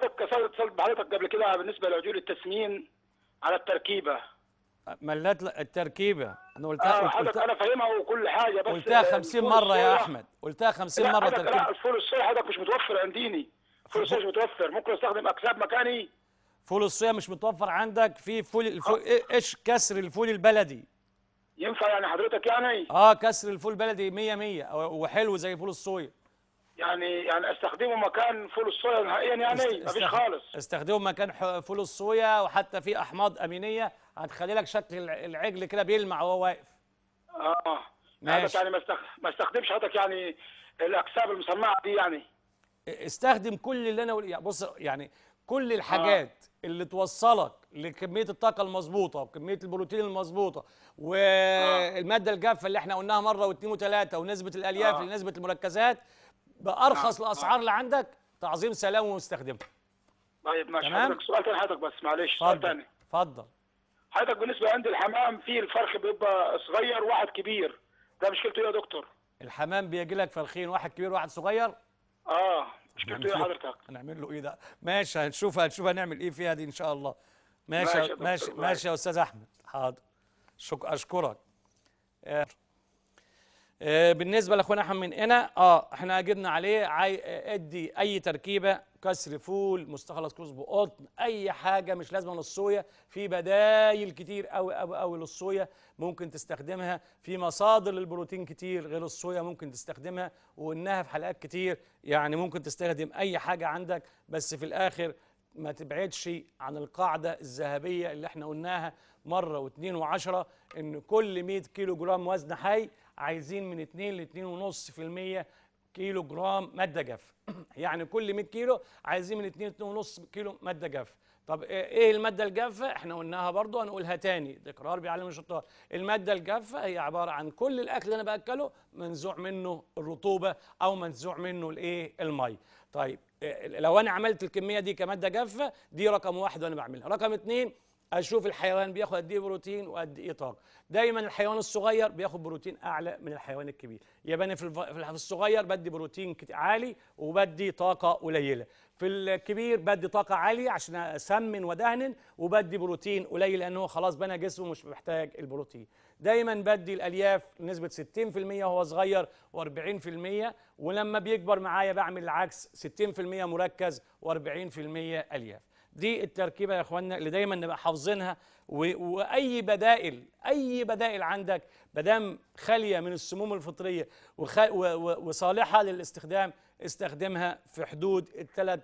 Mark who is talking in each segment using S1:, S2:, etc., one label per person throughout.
S1: حضرتك كسرت حضرتك قبل كده بالنسبه لعجول التسمين على التركيبه
S2: ملات التركيبه انا قلتها آه حضرتك انا
S1: فاهمها وكل حاجه بس قلتها 50 مره يا احمد قلتها 50 مره تركيبه لا الفول الصويا حضرتك مش متوفر عنديني فول الصويا مش
S2: متوفر ممكن استخدم اكساب مكاني فول الصويا مش متوفر عندك في فول الفول آه. إيه، ايش كسر الفول البلدي ينفع يعني حضرتك يعني اه كسر الفول البلدي 100 100 وحلو زي فول الصويا
S1: يعني يعني استخدمه مكان فول الصويا نهائيا يعني مفيش خالص
S2: استخدمه مكان فول الصويا وحتى في احماض امينيه هتخلي لك شكل العجل كده بيلمع وهو واقف اه ماشي يعني
S1: ما استخدمش حضرتك يعني الاكساب المصنعه دي يعني
S2: استخدم كل اللي انا قل... يعني بص يعني كل آه. الحاجات آه. اللي توصلك لكميه الطاقه المظبوطه وكميه البروتين المظبوطه آه. والماده الجافه اللي احنا قلناها مره واثنين وثلاثه ونسبه الالياف آه. لنسبه المركزات بارخص نعم،, نعم. الاسعار اللي عندك تعظيم سلام ومستخدم
S1: طيب ماشي حضرتك سؤال ثاني حضرتك بس معلش سؤال ثاني اتفضل حضرتك بالنسبه عند الحمام في الفرخ بيبقى صغير واحد كبير ده مشكلته ايه يا دكتور
S2: الحمام بيجي لك فرخين واحد كبير واحد صغير اه مشكلته ايه حضرتك هنعمل له ايه ده ماشي هنشوف هنشوف هنعمل ايه فيها دي ان شاء الله
S1: ماشي ماشي ماشي, ماشي
S2: يا استاذ احمد حاضر شك اشكرك آه. آه، بالنسبه لاخونا احمد من هنا اه احنا اجبنا عليه عاي... ادي اي تركيبه كسر فول مستخلص كروس بقطن اي حاجه مش لازمه للصويا في بدايل كتير قوي قوي قوي للصويا ممكن تستخدمها في مصادر للبروتين كتير غير الصويا ممكن تستخدمها وانها في حلقات كتير يعني ممكن تستخدم اي حاجه عندك بس في الاخر ما تبعدش عن القاعدة الذهبية اللي احنا قلناها مرة واثنين وعشرة ان كل 100 كيلو جرام وزن حي عايزين من 2 ل 2.5% كيلو جرام ماده جاف يعني كل 100 كيلو عايزين من 2 ل 2.5 كيلو ماده جاف طب إيه-, ايه الماده الجافه احنا قلناها برضو هنقولها تاني تكرار بيعلم الشطار الماده الجافه هي عباره عن كل الاكل اللي انا باكله منزوع منه الرطوبه او منزوع منه الايه المي طيب إيه، لو انا عملت الكميه دي كماده جافه دي رقم واحد وانا بعملها رقم اثنين اشوف الحيوان بياخد قد ايه بروتين وقد ايه طاقه دايما الحيوان الصغير بياخد بروتين اعلى من الحيوان الكبير يبقى انا في الصغير بدي بروتين عالي وبدي طاقه قليله في الكبير بدي طاقه عاليه عشان اسمن ودهن وبدي بروتين قليل لان هو خلاص بنى جسمه مش محتاج البروتين دايما بدي الالياف نسبه 60% وهو صغير و40% ولما بيكبر معايا بعمل العكس 60% مركز و40% الياف دي التركيبه يا اخوانا اللي دايما نبقى حافظينها واي بدائل اي بدائل عندك مادام خاليه من السموم الفطريه وصالحه للاستخدام استخدمها في حدود الثلاث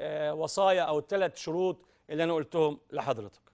S2: آه، وصايا او الثلاث شروط اللي انا قلتهم لحضرتك